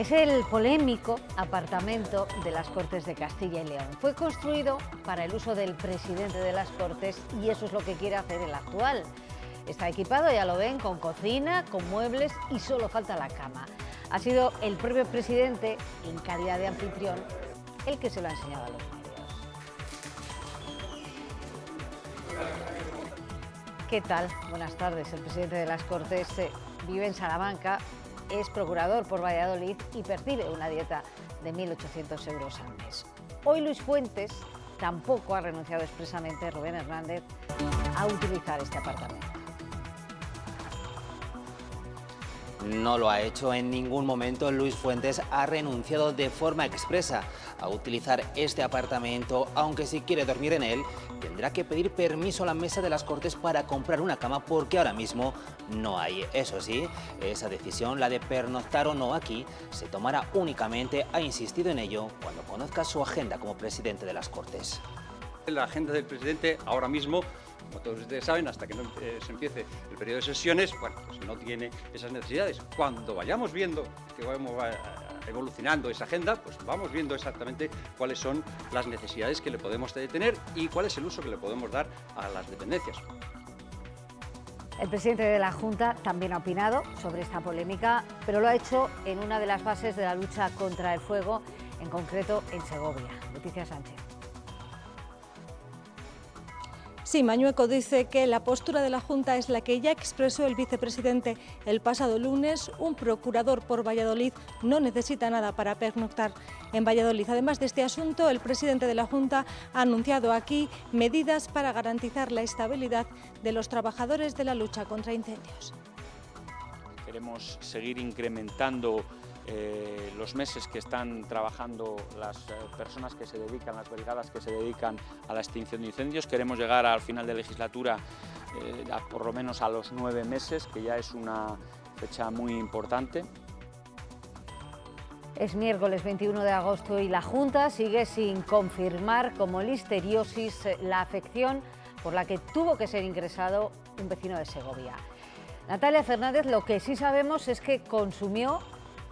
Es el polémico apartamento de las Cortes de Castilla y León. Fue construido para el uso del presidente de las Cortes y eso es lo que quiere hacer el actual. Está equipado, ya lo ven, con cocina, con muebles y solo falta la cama. Ha sido el propio presidente, en calidad de anfitrión, el que se lo ha enseñado a los medios. ¿Qué tal? Buenas tardes. El presidente de las Cortes eh, vive en Salamanca, es procurador por Valladolid y percibe una dieta de 1.800 euros al mes. Hoy Luis Fuentes tampoco ha renunciado expresamente Rubén Hernández a utilizar este apartamento. No lo ha hecho en ningún momento. Luis Fuentes ha renunciado de forma expresa a utilizar este apartamento, aunque si quiere dormir en él, tendrá que pedir permiso a la mesa de las Cortes para comprar una cama porque ahora mismo no hay. Eso sí, esa decisión, la de pernoctar o no aquí, se tomará únicamente, ha insistido en ello, cuando conozca su agenda como presidente de las Cortes. La agenda del presidente ahora mismo como todos ustedes saben, hasta que no eh, se empiece el periodo de sesiones, bueno, pues no tiene esas necesidades. Cuando vayamos viendo que vamos a, evolucionando esa agenda, pues vamos viendo exactamente cuáles son las necesidades que le podemos tener y cuál es el uso que le podemos dar a las dependencias. El presidente de la Junta también ha opinado sobre esta polémica, pero lo ha hecho en una de las bases de la lucha contra el fuego, en concreto en Segovia. Noticias Sánchez. Sí, Mañueco dice que la postura de la Junta es la que ya expresó el vicepresidente el pasado lunes. Un procurador por Valladolid no necesita nada para pernoctar en Valladolid. Además de este asunto, el presidente de la Junta ha anunciado aquí medidas para garantizar la estabilidad de los trabajadores de la lucha contra incendios. Queremos seguir incrementando eh, los meses que están trabajando las eh, personas que se dedican, las brigadas que se dedican a la extinción de incendios. Queremos llegar al final de legislatura eh, por lo menos a los nueve meses, que ya es una fecha muy importante. Es miércoles 21 de agosto y la Junta sigue sin confirmar como listeriosis la afección por la que tuvo que ser ingresado un vecino de Segovia. Natalia Fernández, lo que sí sabemos es que consumió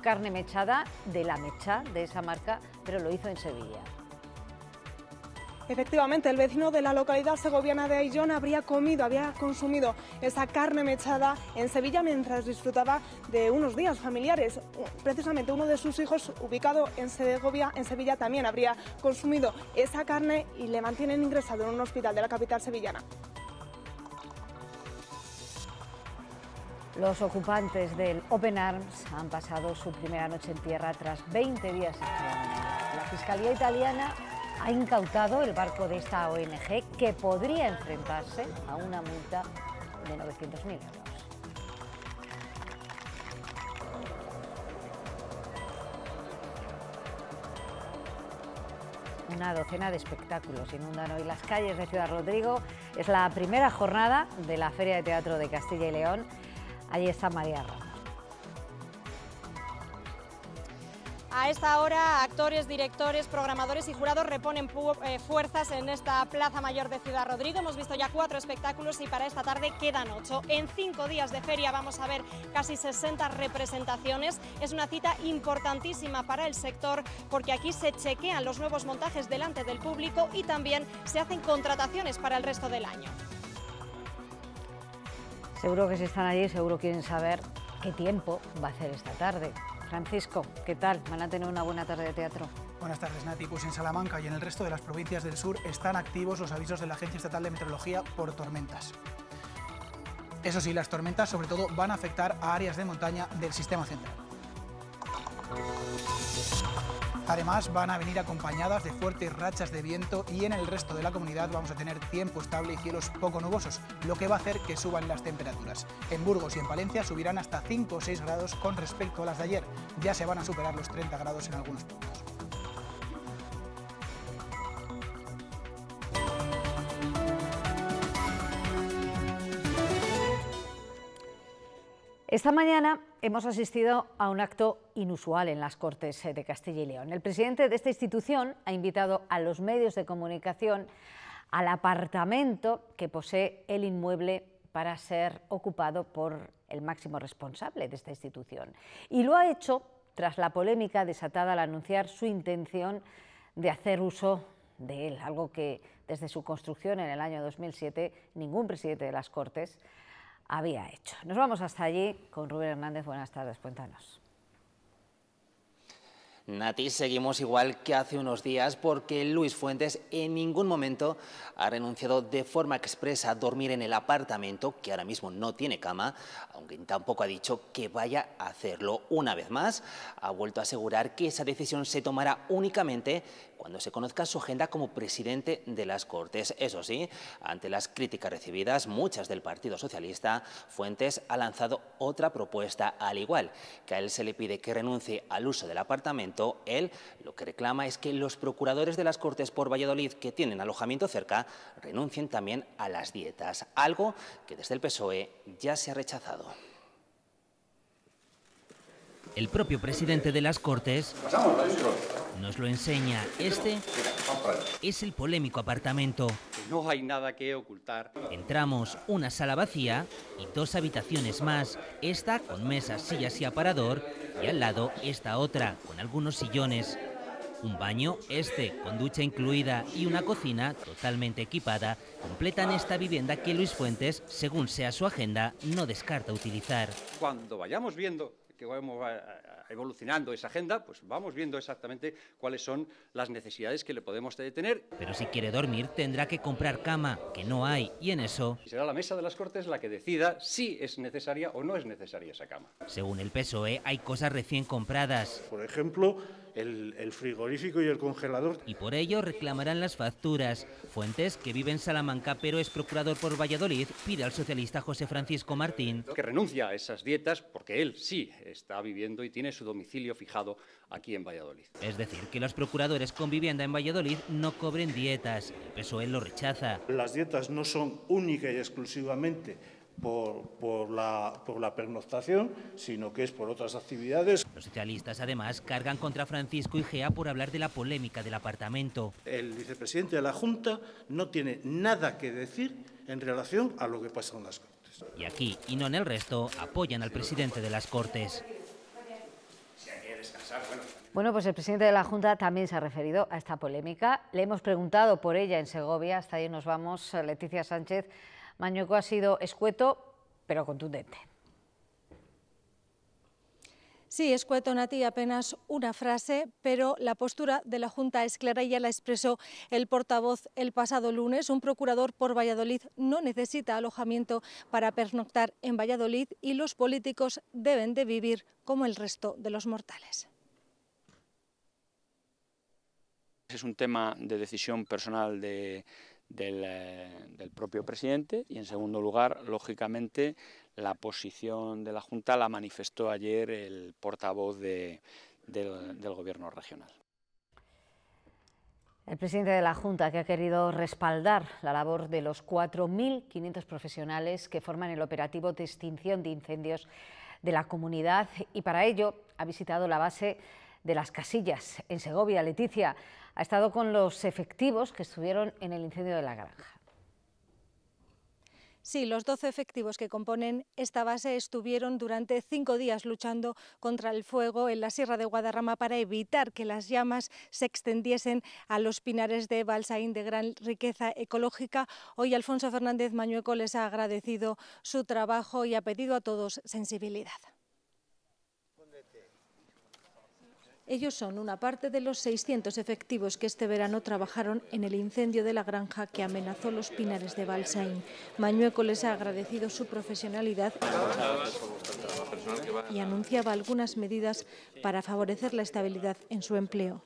carne mechada de la mecha, de esa marca, pero lo hizo en Sevilla. Efectivamente, el vecino de la localidad segoviana de Ayllón habría comido, había consumido esa carne mechada en Sevilla mientras disfrutaba de unos días familiares. Precisamente uno de sus hijos, ubicado en Segovia, en Sevilla, también habría consumido esa carne y le mantienen ingresado en un hospital de la capital sevillana. Los ocupantes del Open Arms han pasado su primera noche en tierra tras 20 días La Fiscalía italiana ha incautado el barco de esta ONG que podría enfrentarse a una multa de 900.000 euros. Una docena de espectáculos inundan hoy las calles de Ciudad Rodrigo. Es la primera jornada de la Feria de Teatro de Castilla y León Allí está María A esta hora, actores, directores, programadores y jurados reponen eh, fuerzas en esta Plaza Mayor de Ciudad Rodrigo. Hemos visto ya cuatro espectáculos y para esta tarde quedan ocho. En cinco días de feria vamos a ver casi 60 representaciones. Es una cita importantísima para el sector porque aquí se chequean los nuevos montajes delante del público y también se hacen contrataciones para el resto del año. Seguro que si están allí, seguro quieren saber qué tiempo va a hacer esta tarde. Francisco, ¿qué tal? Van a tener una buena tarde de teatro. Buenas tardes, Nati. Pues en Salamanca y en el resto de las provincias del sur están activos los avisos de la Agencia Estatal de Meteorología por tormentas. Eso sí, las tormentas sobre todo van a afectar a áreas de montaña del sistema central. Además, van a venir acompañadas de fuertes rachas de viento y en el resto de la comunidad vamos a tener tiempo estable y cielos poco nubosos, lo que va a hacer que suban las temperaturas. En Burgos y en Palencia subirán hasta 5 o 6 grados con respecto a las de ayer. Ya se van a superar los 30 grados en algunos puntos. Esta mañana hemos asistido a un acto inusual en las Cortes de Castilla y León. El presidente de esta institución ha invitado a los medios de comunicación al apartamento que posee el inmueble para ser ocupado por el máximo responsable de esta institución. Y lo ha hecho tras la polémica desatada al anunciar su intención de hacer uso de él, algo que desde su construcción en el año 2007 ningún presidente de las Cortes había hecho. Nos vamos hasta allí con Rubén Hernández. Buenas tardes, cuéntanos. Nati, seguimos igual que hace unos días porque Luis Fuentes en ningún momento ha renunciado de forma expresa a dormir en el apartamento, que ahora mismo no tiene cama, aunque tampoco ha dicho que vaya a hacerlo. Una vez más, ha vuelto a asegurar que esa decisión se tomará únicamente cuando se conozca su agenda como presidente de las Cortes. Eso sí, ante las críticas recibidas, muchas del Partido Socialista, Fuentes ha lanzado otra propuesta. Al igual que a él se le pide que renuncie al uso del apartamento, él lo que reclama es que los procuradores de las Cortes por Valladolid que tienen alojamiento cerca renuncien también a las dietas, algo que desde el PSOE ya se ha rechazado. El propio presidente de las Cortes nos lo enseña. Este es el polémico apartamento. No hay nada que ocultar. Entramos una sala vacía y dos habitaciones más. Esta con mesas, sillas y aparador. Y al lado esta otra con algunos sillones. Un baño, este, con ducha incluida y una cocina totalmente equipada, completan esta vivienda que Luis Fuentes, según sea su agenda, no descarta utilizar. Cuando vayamos viendo que vamos evolucionando esa agenda, pues vamos viendo exactamente cuáles son las necesidades que le podemos tener. Pero si quiere dormir, tendrá que comprar cama, que no hay, y en eso... Será la mesa de las Cortes la que decida si es necesaria o no es necesaria esa cama. Según el PSOE, hay cosas recién compradas. Por ejemplo, el, frigorífico y el congelador. Y por ello reclamarán las facturas. Fuentes, que vive en Salamanca pero es procurador por Valladolid, pide al socialista José Francisco Martín. Que renuncia a esas dietas porque él sí está viviendo y tiene su domicilio fijado aquí en Valladolid. Es decir, que los procuradores con vivienda en Valladolid no cobren dietas. El él e lo rechaza. Las dietas no son únicas y exclusivamente por, la, por la pernoctación, sino que es por otras actividades. Los socialistas además cargan contra Francisco Igea por hablar de la polémica del apartamento. El vicepresidente de la Junta no tiene nada que decir en relación a lo que pasa en las Cortes. Y aquí, y no en el resto, apoyan al presidente de las Cortes. Bueno, pues el presidente de la Junta también se ha referido a esta polémica. Le hemos preguntado por ella en Segovia. Hasta ahí nos vamos. Leticia Sánchez. Mañueco ha sido escueto, pero contundente. Sí, escueto Nati, apenas una frase, pero la postura de la Junta es clara y ya la expresó el portavoz el pasado lunes. Un procurador por Valladolid no necesita alojamiento para pernoctar en Valladolid y los políticos deben de vivir como el resto de los mortales. Es un tema de decisión personal de, eh, del, propio presidente y, en segundo lugar, lógicamente, la posición de la Junta la manifestó ayer el portavoz del, del Gobierno regional. El presidente de la Junta, que ha querido respaldar la labor de los 4.500 profesionales que forman el operativo de extinción de incendios de la comunidad y para ello ha visitado la base de las casillas en Segovia. Leticia, ha estado con los efectivos que estuvieron en el incendio de la granja. Sí, los 12 efectivos que componen esta base estuvieron durante cinco días luchando contra el fuego en la Sierra de Guadarrama para evitar que las llamas se extendiesen a los pinares de Balsaín de gran riqueza ecológica. Hoy Alfonso Fernández Mañueco les ha agradecido su trabajo y ha pedido a todos sensibilidad. Ellos son una parte de los 600 efectivos que este verano trabajaron en el incendio de la granja que amenazó los pinares de Balsain. Mañueco les ha agradecido su profesionalidad y anunciaba algunas medidas para favorecer la estabilidad en su empleo.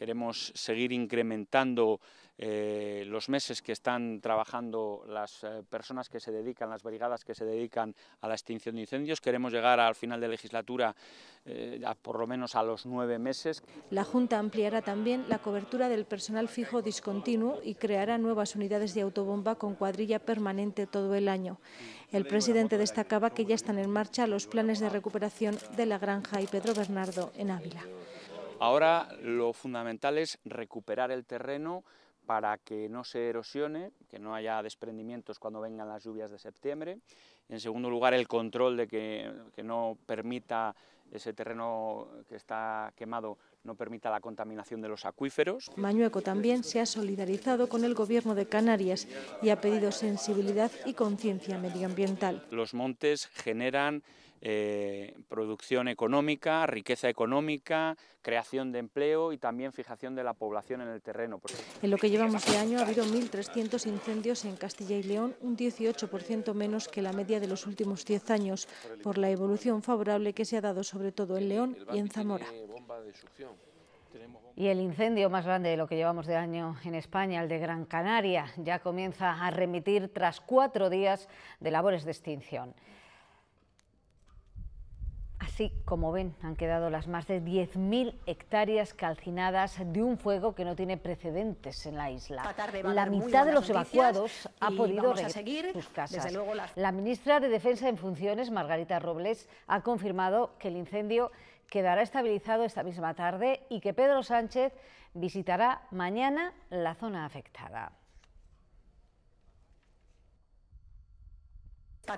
Queremos seguir incrementando eh, los meses que están trabajando las eh, personas que se dedican, las brigadas que se dedican a la extinción de incendios. Queremos llegar al final de legislatura eh, por lo menos a los nueve meses. La Junta ampliará también la cobertura del personal fijo discontinuo y creará nuevas unidades de autobomba con cuadrilla permanente todo el año. El presidente destacaba que ya están en marcha los planes de recuperación de la granja y Pedro Bernardo en Ávila. Ahora lo fundamental es recuperar el terreno para que no se erosione, que no haya desprendimientos cuando vengan las lluvias de septiembre. En segundo lugar, el control de que, no permita ese terreno que está quemado no permita la contaminación de los acuíferos. Mañueco también se ha solidarizado con el Gobierno de Canarias y ha pedido sensibilidad y conciencia medioambiental. Los montes generan eh, producción económica, riqueza económica, creación de empleo y también fijación de la población en el terreno. En lo que llevamos de año ha habido 1.300 incendios en Castilla y León, un 18% menos que la media de los últimos 10 años, por la evolución favorable que se ha dado sobre sobre todo en León y en Zamora. Y el incendio más grande de lo que llevamos de año en España, el de Gran Canaria, ya comienza a remitir tras cuatro días de labores de extinción. Sí, como ven, han quedado las más de 10.000 hectáreas calcinadas de un fuego que no tiene precedentes en la isla. La mitad de los evacuados ha podido regresar sus casas. La ministra de Defensa en funciones, Margarita Robles, ha confirmado que el incendio quedará estabilizado esta misma tarde y que Pedro Sánchez visitará mañana la zona afectada.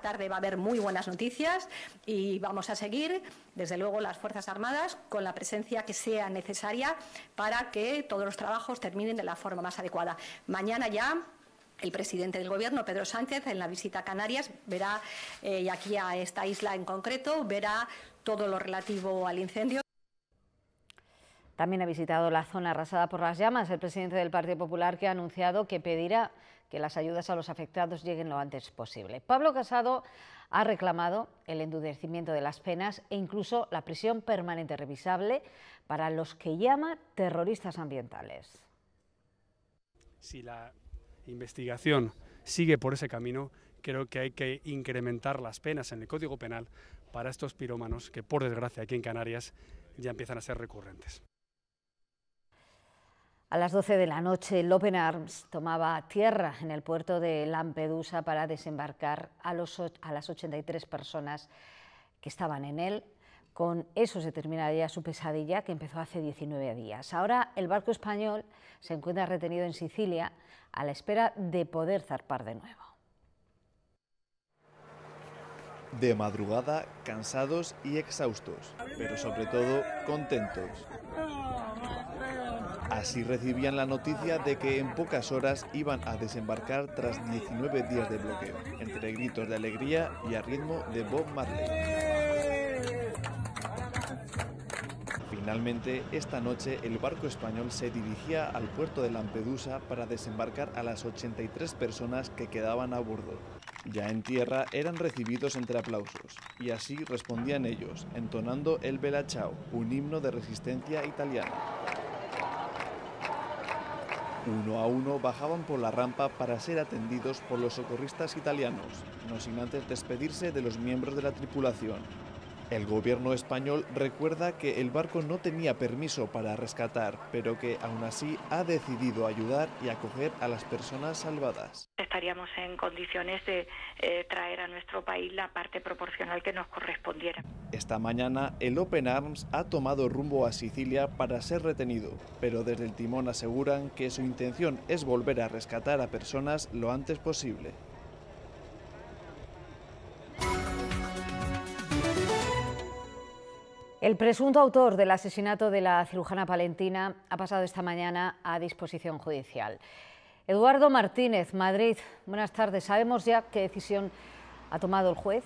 tarde va a haber muy buenas noticias y vamos a seguir, desde luego, las Fuerzas Armadas con la presencia que sea necesaria para que todos los trabajos terminen de la forma más adecuada. Mañana ya el presidente del Gobierno, Pedro Sánchez, en la visita a Canarias, verá, eh, y aquí a esta isla en concreto, verá todo lo relativo al incendio. También ha visitado la zona arrasada por las llamas el presidente del Partido Popular, que ha anunciado que pedirá que las ayudas a los afectados lleguen lo antes posible. Pablo Casado ha reclamado el endurecimiento de las penas e incluso la prisión permanente revisable para los que llama terroristas ambientales. Si la investigación sigue por ese camino, creo que hay que incrementar las penas en el Código Penal para estos pirómanos que, por desgracia, aquí en Canarias ya empiezan a ser recurrentes. A las 12 de la noche, el Open Arms tomaba tierra en el puerto de Lampedusa para desembarcar a, los, a las 83 personas que estaban en él. Con eso se terminaría su pesadilla que empezó hace 19 días. Ahora el barco español se encuentra retenido en Sicilia a la espera de poder zarpar de nuevo. De madrugada, cansados y exhaustos, pero sobre todo contentos. Así recibían la noticia de que en pocas horas iban a desembarcar tras 19 días de bloqueo, entre gritos de alegría y a ritmo de Bob Marley. Finalmente, esta noche el barco español se dirigía al puerto de Lampedusa para desembarcar a las 83 personas que quedaban a bordo. Ya en tierra eran recibidos entre aplausos, y así respondían ellos, entonando el Bella Ciao, un himno de resistencia italiana. Uno a uno bajaban por la rampa para ser atendidos por los socorristas italianos, no sin antes despedirse de los miembros de la tripulación. El gobierno español recuerda que el barco no tenía permiso para rescatar, pero que aún así ha decidido ayudar y acoger a las personas salvadas. Estaríamos en condiciones de eh, traer a nuestro país la parte proporcional que nos correspondiera. Esta mañana el Open Arms ha tomado rumbo a Sicilia para ser retenido, pero desde el timón aseguran que su intención es volver a rescatar a personas lo antes posible. El presunto autor del asesinato de la cirujana palentina ha pasado esta mañana a disposición judicial. Eduardo Martínez, Madrid, buenas tardes. ¿Sabemos ya qué decisión ha tomado el juez?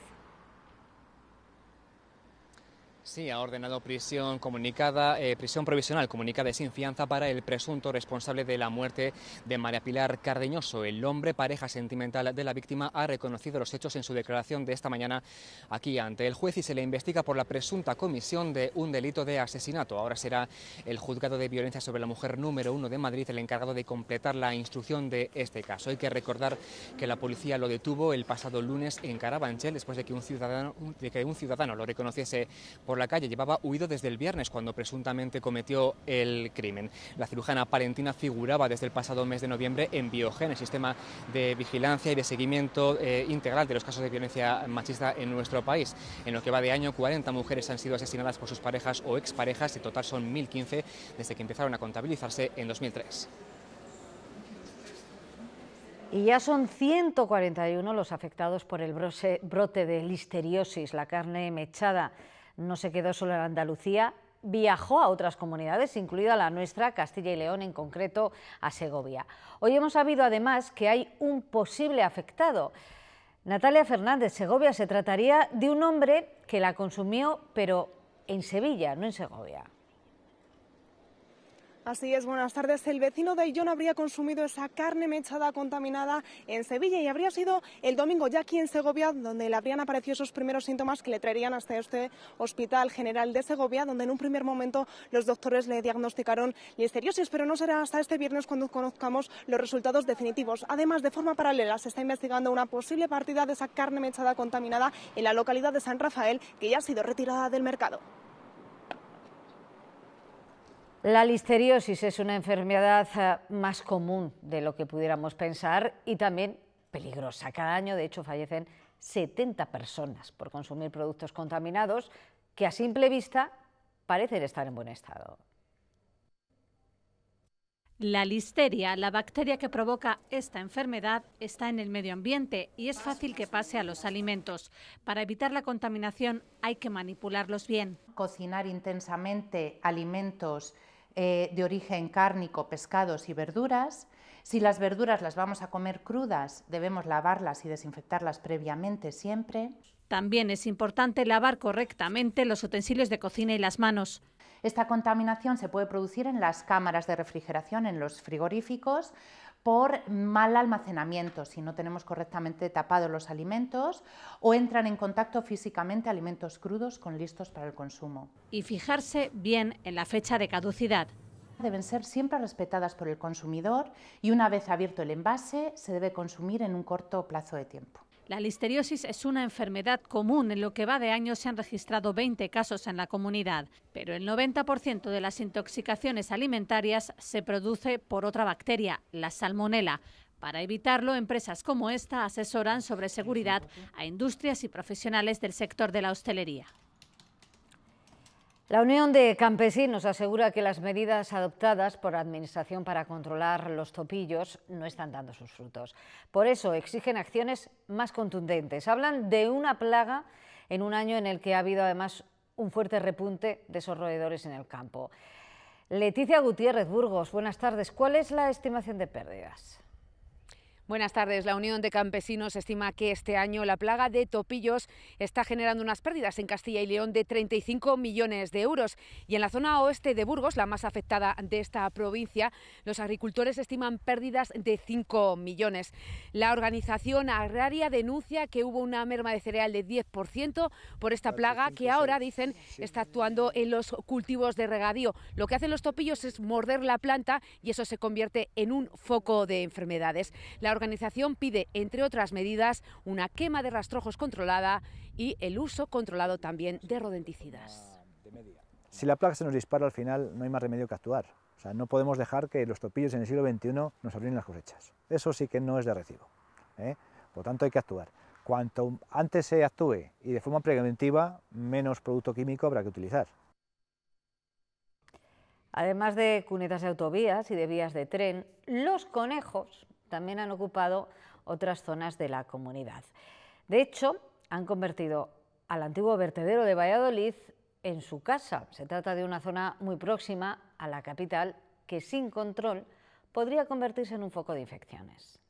Sí, ha ordenado prisión comunicada, eh, prisión provisional comunicada y sin fianza para el presunto responsable de la muerte de María Pilar Cardeñoso. El hombre, pareja sentimental de la víctima, ha reconocido los hechos en su declaración de esta mañana aquí ante el juez y se le investiga por la presunta comisión de un delito de asesinato. Ahora será el juzgado de violencia sobre la mujer número uno de Madrid el encargado de completar la instrucción de este caso. Hay que recordar que la policía lo detuvo el pasado lunes en Carabanchel después de que un ciudadano, de que un ciudadano lo reconociese por la calle. Llevaba huido desde el viernes cuando presuntamente cometió el crimen. La cirujana palentina figuraba desde el pasado mes de noviembre en Biogen, el sistema de vigilancia y de seguimiento eh, integral de los casos de violencia machista en nuestro país. En lo que va de año, 40 mujeres han sido asesinadas por sus parejas o exparejas. En total son 1.015 desde que empezaron a contabilizarse en 2003. Y ya son 141 los afectados por el brote de listeriosis, la carne mechada. No se quedó solo en Andalucía, viajó a otras comunidades, incluida la nuestra, Castilla y León, en concreto a Segovia. Hoy hemos sabido además que hay un posible afectado. Natalia Fernández Segovia se trataría de un hombre que la consumió, pero en Sevilla, no en Segovia. Así es, buenas tardes. El vecino de Ayllón habría consumido esa carne mechada contaminada en Sevilla y habría sido el domingo ya aquí en Segovia donde le habrían aparecido esos primeros síntomas que le traerían hasta este Hospital General de Segovia, donde en un primer momento los doctores le diagnosticaron listeriosis, pero no será hasta este viernes cuando conozcamos los resultados definitivos. Además, de forma paralela se está investigando una posible partida de esa carne mechada contaminada en la localidad de San Rafael, que ya ha sido retirada del mercado. La listeriosis es una enfermedad eh, más común de lo que pudiéramos pensar y también peligrosa. Cada año, de hecho, fallecen 70 personas por consumir productos contaminados que a simple vista parecen estar en buen estado. La listeria, la bacteria que provoca esta enfermedad, está en el medio ambiente y es fácil que pase a los alimentos. Para evitar la contaminación hay que manipularlos bien. Cocinar intensamente alimentos eh, de origen cárnico, pescados y verduras. Si las verduras las vamos a comer crudas, debemos lavarlas y desinfectarlas previamente siempre. También es importante lavar correctamente los utensilios de cocina y las manos. Esta contaminación se puede producir en las cámaras de refrigeración, en los frigoríficos, por mal almacenamiento, si no tenemos correctamente tapados los alimentos, o entran en contacto físicamente alimentos crudos con listos para el consumo. Y fijarse bien en la fecha de caducidad. Deben ser siempre respetadas por el consumidor y una vez abierto el envase se debe consumir en un corto plazo de tiempo. La listeriosis es una enfermedad común. En lo que va de año se han registrado 20 casos en la comunidad, pero el 90% de las intoxicaciones alimentarias se produce por otra bacteria, la salmonela. Para evitarlo, empresas como esta asesoran sobre seguridad a industrias y profesionales del sector de la hostelería. La Unión de Campesinos asegura que las medidas adoptadas por la Administración para controlar los topillos no están dando sus frutos. Por eso exigen acciones más contundentes. Hablan de una plaga en un año en el que ha habido además un fuerte repunte de esos roedores en el campo. Leticia Gutiérrez Burgos, buenas tardes. ¿Cuál es la estimación de pérdidas? Buenas tardes. La Unión de Campesinos estima que este año la plaga de topillos está generando unas pérdidas en Castilla y León de 35 millones de euros. Y en la zona oeste de Burgos, la más afectada de esta provincia, los agricultores estiman pérdidas de 5 millones. La organización agraria denuncia que hubo una merma de cereal de 10% por esta plaga que ahora, dicen, está actuando en los cultivos de regadío. Lo que hacen los topillos es morder la planta y eso se convierte en un foco de enfermedades. La organización pide, entre otras medidas, una quema de rastrojos controlada y el uso controlado también de rodenticidas. Si la plaga se nos dispara al final, no hay más remedio que actuar. O sea, no podemos dejar que los topillos en el siglo XXI nos arruinen las cosechas. Eso sí que no es de recibo. ¿eh? Por tanto, hay que actuar. Cuanto antes se actúe y de forma preventiva, menos producto químico habrá que utilizar. Además de cunetas de autovías y de vías de tren, los conejos también han ocupado otras zonas de la comunidad. De hecho, han convertido al antiguo vertedero de Valladolid en su casa. Se trata de una zona muy próxima a la capital que sin control podría convertirse en un foco de infecciones.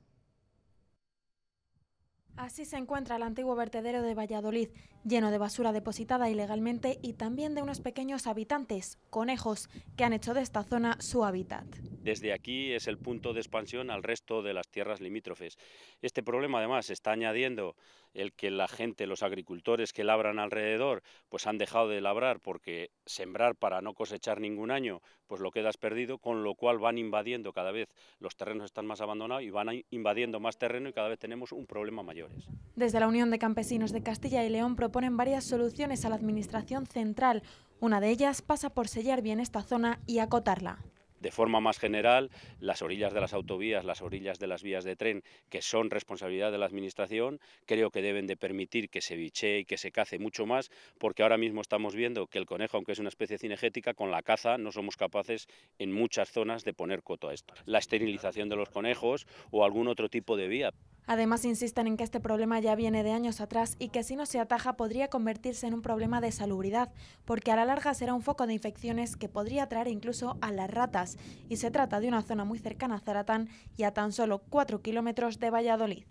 Así se encuentra el antiguo vertedero de Valladolid, lleno de basura depositada ilegalmente y también de unos pequeños habitantes, conejos, que han hecho de esta zona su hábitat. Desde aquí es el punto de expansión al resto de las tierras limítrofes. Este problema además está añadiendo el que la gente, los agricultores que labran alrededor, pues han dejado de labrar porque sembrar para no cosechar ningún año, pues lo quedas perdido, con lo cual van invadiendo cada vez, los terrenos están más abandonados y van invadiendo más terreno y cada vez tenemos un problema mayor. Desde la Unión de Campesinos de Castilla y León proponen varias soluciones a la Administración Central. Una de ellas pasa por sellar bien esta zona y acotarla de forma más general, las orillas de las autovías, las orillas de las vías de tren, que son responsabilidad de la Administración, creo que deben de permitir que se bichee y que se cace mucho más, porque ahora mismo estamos viendo que el conejo, aunque es una especie cinegética, con la caza no somos capaces en muchas zonas de poner coto a esto. La esterilización de los conejos o algún otro tipo de vía. Además, insisten en que este problema ya viene de años atrás y que si no se ataja podría convertirse en un problema de salubridad, porque a la larga será un foco de infecciones que podría atraer incluso a las ratas, y se trata de una zona muy cercana a Zaratán y a tan solo 4 kilómetros de Valladolid.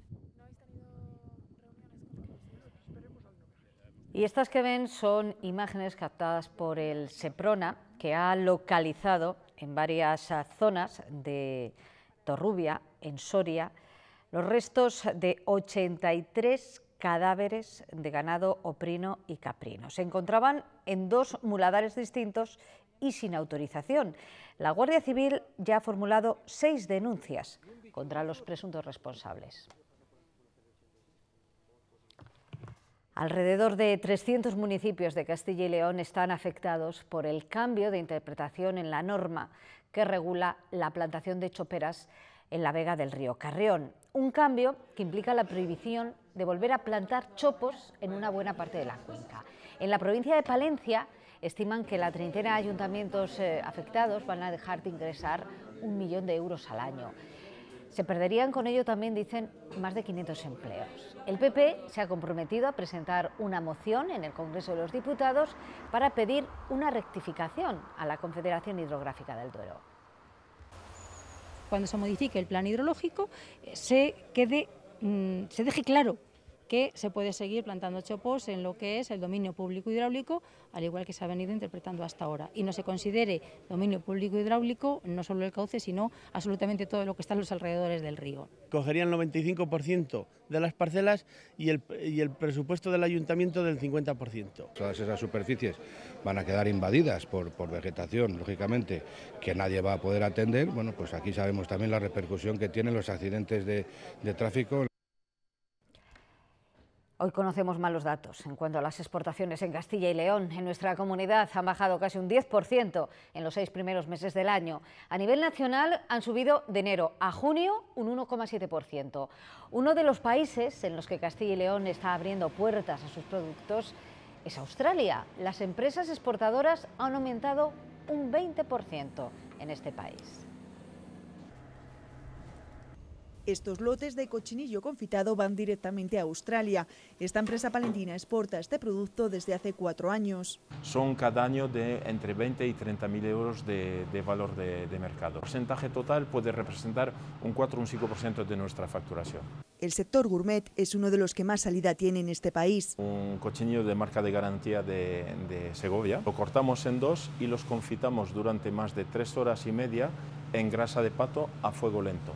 Y estas que ven son imágenes captadas por el SEPRONA, que ha localizado en varias zonas de Torrubia, en Soria, los restos de 83 cadáveres de ganado oprino y caprino. Se encontraban en dos muladares distintos y sin autorización. La Guardia Civil ya ha formulado seis denuncias contra los presuntos responsables. Alrededor de 300 municipios de Castilla y León están afectados por el cambio de interpretación en la norma que regula la plantación de choperas en la vega del río Carrión. Un cambio que implica la prohibición de volver a plantar chopos en una buena parte de la cuenca. En la provincia de Palencia estiman que la treintena de ayuntamientos eh, afectados van a dejar de ingresar un millón de euros al año. Se perderían con ello también, dicen, más de 500 empleos. El PP se ha comprometido a presentar una moción en el Congreso de los Diputados para pedir una rectificación a la Confederación Hidrográfica del Duero cuando se modifique el plan hidrológico, eh, se quede mm, se deje claro que se puede seguir plantando chopos en lo que es el dominio público hidráulico, al igual que se ha venido interpretando hasta ahora. Y no se considere dominio público hidráulico no solo el cauce, sino absolutamente todo lo que está a los alrededores del río. Cogerían el 95% de las parcelas y el, presupuesto del ayuntamiento del 50%. Todas esas superficies van a quedar invadidas por, por vegetación, lógicamente, que nadie va a poder atender. Bueno, pues aquí sabemos también la repercusión que tienen los accidentes de, de tráfico. Hoy conocemos malos datos en cuanto a las exportaciones en Castilla y León. En nuestra comunidad han bajado casi un 10% en los seis primeros meses del año. A nivel nacional han subido de enero a junio un 1,7%. Uno de los países en los que Castilla y León está abriendo puertas a sus productos es Australia. Las empresas exportadoras han aumentado un 20% en este país. Estos lotes de cochinillo confitado van directamente a Australia. Esta empresa palentina exporta este producto desde hace cuatro años. Son cada año de entre 20 y 30 mil euros de, valor de, mercado. El porcentaje total puede representar un 4 o un 5% de nuestra facturación. El sector gourmet es uno de los que más salida tiene en este país. Un cochinillo de marca de garantía de Segovia. Lo cortamos en dos y los confitamos durante más de tres horas y media en grasa de pato a fuego lento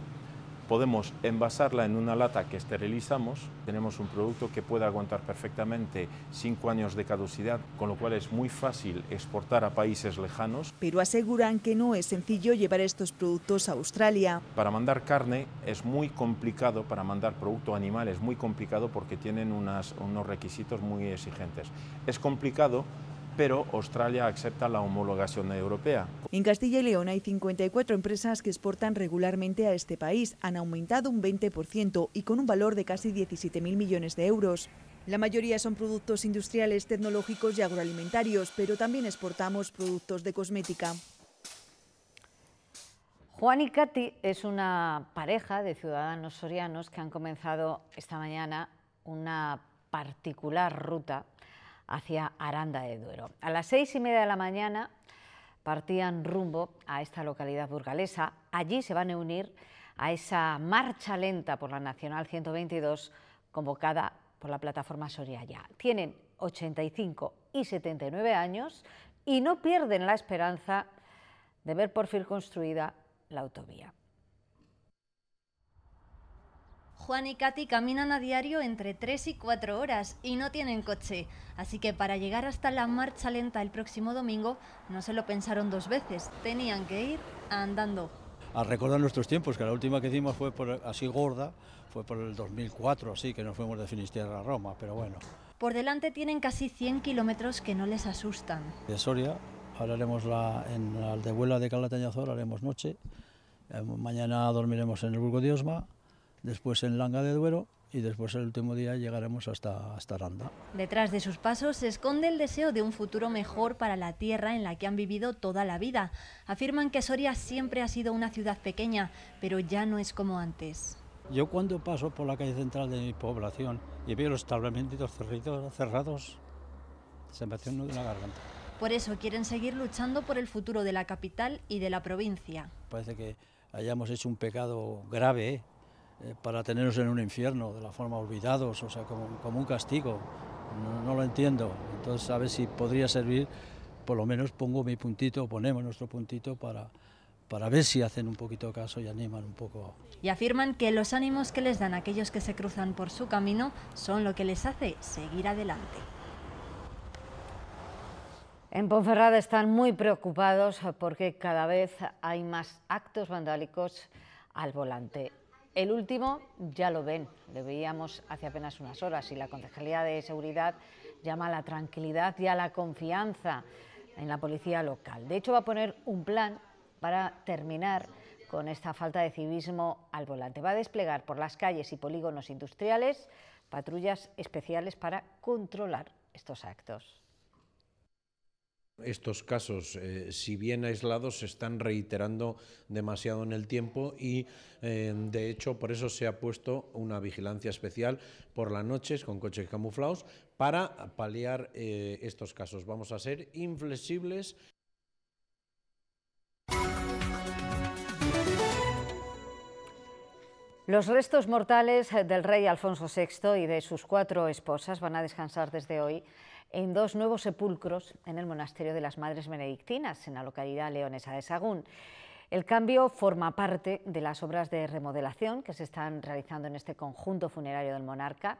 podemos envasarla en una lata que esterilizamos, tenemos un producto que puede aguantar perfectamente ...cinco años de caducidad, con lo cual es muy fácil exportar a países lejanos. Pero aseguran que no es sencillo llevar estos productos a Australia. Para mandar carne es muy complicado, para mandar producto animal es muy complicado porque tienen unos requisitos muy exigentes. Es complicado pero Australia acepta la homologación europea. En Castilla y León hay 54 empresas que exportan regularmente a este país. Han aumentado un 20% y con un valor de casi 17.000 millones de euros. La mayoría son productos industriales, tecnológicos y agroalimentarios, pero también exportamos productos de cosmética. Juan y Katy es una pareja de ciudadanos sorianos que han comenzado esta mañana una particular ruta hacia Aranda de Duero. A las seis y media de la mañana partían rumbo a esta localidad burgalesa. Allí se van a unir a esa marcha lenta por la Nacional 122 convocada por la plataforma Soriaya. Tienen 85 y 79 años y no pierden la esperanza de ver por fin construida la autovía. Juan y Katy caminan a diario entre 3 y 4 horas y no tienen coche, así que para llegar hasta la marcha lenta el próximo domingo no se lo pensaron dos veces, tenían que ir andando. A recordar nuestros tiempos, que la última que hicimos fue por, así gorda, fue por el 2004, así que nos fuimos de Finisterra a Roma, pero bueno. Por delante tienen casi 100 kilómetros que no les asustan. De Soria, ahora haremos la, en la de Calatañazor, haremos noche, eh, mañana dormiremos en el Burgo de Osma después en Langa de Duero y después el último día llegaremos hasta, hasta Aranda. Detrás de sus pasos se esconde el deseo de un futuro mejor para la tierra en la que han vivido toda la vida. Afirman que Soria siempre ha sido una ciudad pequeña, pero ya no es como antes. Yo cuando paso por la calle central de mi población y veo los establecimientos cerrados, cerrados se me hace un nudo en la garganta. Por eso quieren seguir luchando por el futuro de la capital y de la provincia. Parece que hayamos hecho un pecado grave, ¿eh? Eh, para tenernos en un infierno, de la forma olvidados, o sea, como, un castigo. No, lo entiendo. Entonces, a ver si podría servir, por lo menos pongo mi puntito, ponemos nuestro puntito para, para ver si hacen un poquito caso y animan un poco. Y afirman que los ánimos que les dan aquellos que se cruzan por su camino son lo que les hace seguir adelante. En Ponferrada están muy preocupados porque cada vez hay más actos vandálicos al volante. El último ya lo ven, lo veíamos hace apenas unas horas y la Concejalía de Seguridad llama a la tranquilidad y a la confianza en la policía local. De hecho, va a poner un plan para terminar con esta falta de civismo al volante. Va a desplegar por las calles y polígonos industriales patrullas especiales para controlar estos actos. Estos casos, eh, si bien aislados, se están reiterando demasiado en el tiempo y, eh, de hecho, por eso se ha puesto una vigilancia especial por las noches con coches camuflados para paliar eh, estos casos. Vamos a ser inflexibles. Los restos mortales del rey Alfonso VI y de sus cuatro esposas van a descansar desde hoy en dos nuevos sepulcros en el monasterio de las Madres Benedictinas, en la localidad leonesa de Sagún. El cambio forma parte de las obras de remodelación que se están realizando en este conjunto funerario del monarca.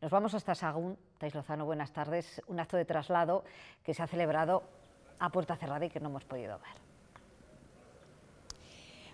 Nos vamos hasta Sagún. Tais Lozano, buenas tardes. Un acto de traslado que se ha celebrado a puerta cerrada y que no hemos podido ver.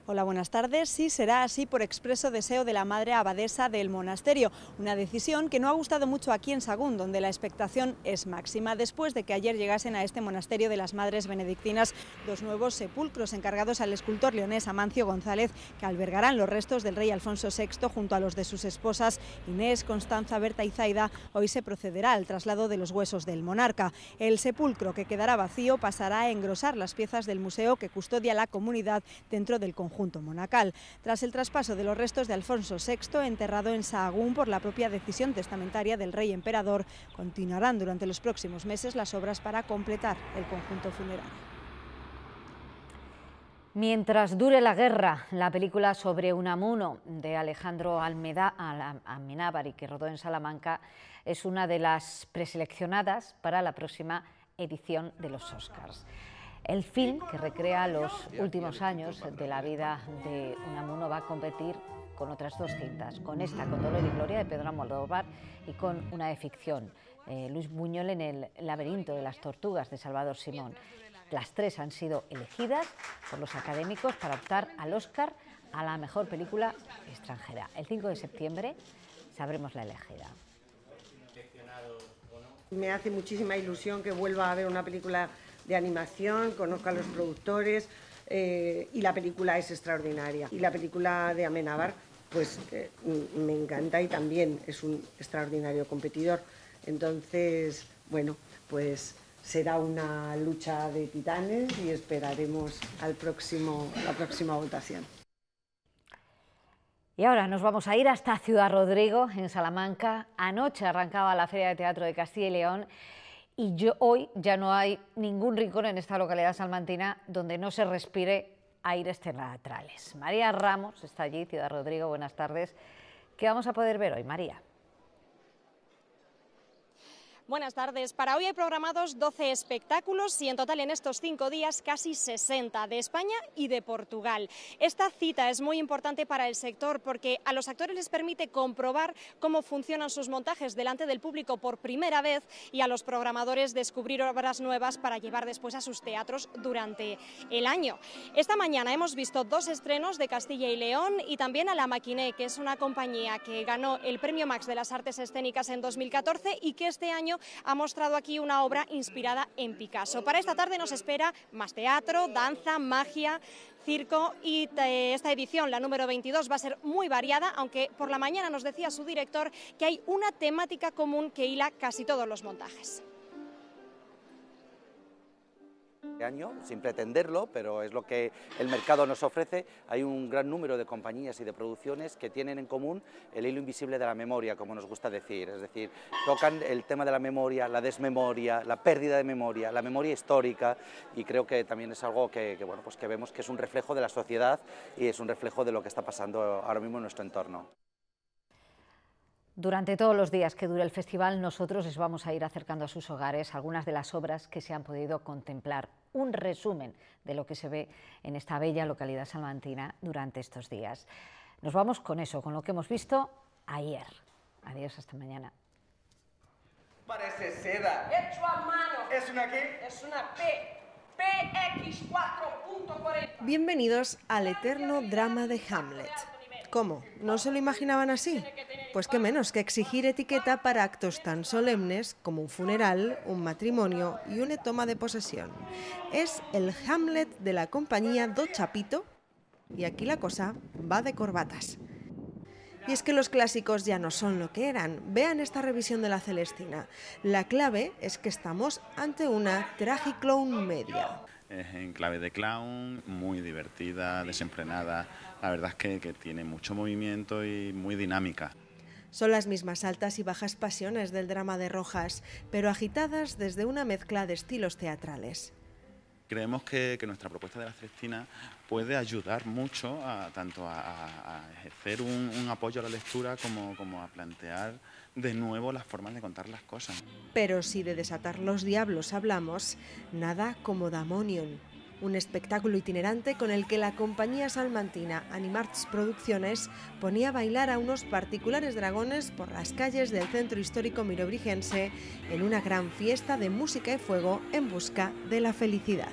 Hola, buenas tardes. Sí, será así por expreso deseo de la madre abadesa del monasterio, una decisión que no ha gustado mucho aquí en Sagún, donde la expectación es máxima, después de que ayer llegasen a este monasterio de las Madres Benedictinas dos nuevos sepulcros encargados al escultor leonés Amancio González, que albergarán los restos del rey Alfonso VI junto a los de sus esposas Inés, Constanza, Berta y Zaida. Hoy se procederá al traslado de los huesos del monarca. El sepulcro que quedará vacío pasará a engrosar las piezas del museo que custodia la comunidad dentro del conjunto monacal. Tras el traspaso de los restos de Alfonso VI, enterrado en Sahagún por la propia decisión testamentaria del rey emperador, continuarán durante los próximos meses las obras para completar el conjunto funerario. Mientras dure la guerra, la película sobre Unamuno de Alejandro Almeda, a y que rodó en Salamanca es una de las preseleccionadas para la próxima edición de los Oscars. El film, que recrea los últimos años de la vida de Unamuno, va a competir con otras dos cintas, con esta, con Dolor y Gloria de Pedro Almodóvar y con una de ficción, eh, Luis Buñol en el laberinto de las tortugas de Salvador Simón. Las tres han sido elegidas por los académicos para optar al Oscar a la mejor película extranjera. El 5 de septiembre sabremos la elegida. Me hace muchísima ilusión que vuelva a ver una película de animación, conozco a los productores eh, y la película es extraordinaria. Y la película de Amenabar pues eh, me encanta y también es un extraordinario competidor. Entonces, bueno, pues será una lucha de titanes y esperaremos al próximo, la próxima votación. Y ahora nos vamos a ir hasta Ciudad Rodrigo, en Salamanca. Anoche arrancaba la Feria de Teatro de Castilla y León y yo, hoy ya no hay ningún rincón en esta localidad salmantina donde no se respire aires teatrales. María Ramos está allí, Ciudad Rodrigo, buenas tardes. ¿Qué vamos a poder ver hoy, María? Buenas tardes. Para hoy hay programados 12 espectáculos y en total en estos cinco días casi 60 de España y de Portugal. Esta cita es muy importante para el sector porque a los actores les permite comprobar cómo funcionan sus montajes delante del público por primera vez y a los programadores descubrir obras nuevas para llevar después a sus teatros durante el año. Esta mañana hemos visto dos estrenos de Castilla y León y también a La Maquiné, que es una compañía que ganó el Premio Max de las Artes Escénicas en 2014 y que este año ha mostrado aquí una obra inspirada en Picasso. Para esta tarde nos espera más teatro, danza, magia, circo y eh, esta edición, la número 22, va a ser muy variada, aunque por la mañana nos decía su director que hay una temática común que hila casi todos los montajes. Este año, sin pretenderlo, pero es lo que el mercado nos ofrece, hay un gran número de compañías y de producciones que tienen en común el hilo invisible de la memoria, como nos gusta decir, es decir, tocan el tema de la memoria, la desmemoria, la pérdida de memoria, la memoria histórica, y creo que también es algo que, que pues vemos que es un reflejo de la sociedad y es un reflejo de lo que está pasando ahora mismo en nuestro entorno. Durante todos los días que dure el festival, nosotros les vamos a ir acercando a sus hogares algunas de las obras que se han podido contemplar. Un resumen de lo que se ve en esta bella localidad salmantina durante estos días. Nos vamos con eso, con lo que hemos visto ayer. Adiós, hasta mañana. Parece seda. Hecho a mano. ¿Es una qué? Es una P. PX4.40. Bienvenidos al eterno drama de Hamlet. ¿Cómo? ¿No se lo imaginaban así? Pues qué menos que exigir etiqueta para actos tan solemnes como un funeral, un matrimonio y una toma de posesión. Es el Hamlet de la compañía Do Chapito y aquí la cosa va de corbatas. Y es que los clásicos ya no son lo que eran. Vean esta revisión de la Celestina. La clave es que estamos ante una tragiclown media. Es en clave de clown, muy divertida, desenfrenada. La verdad es que tiene mucho movimiento y muy dinámica. Son las mismas altas y bajas pasiones del drama de Rojas, pero agitadas desde una mezcla de estilos teatrales. Creemos que, nuestra propuesta de la Celestina puede ayudar mucho tanto a, ejercer un, apoyo a la lectura como, como a plantear de nuevo las formas de contar las cosas. Pero si de desatar los diablos hablamos, nada como Damonion, un espectáculo itinerante con el que la compañía salmantina Animarts Producciones ponía a bailar a unos particulares dragones por las calles del centro histórico mirobrigense en una gran fiesta de música y fuego en busca de la felicidad.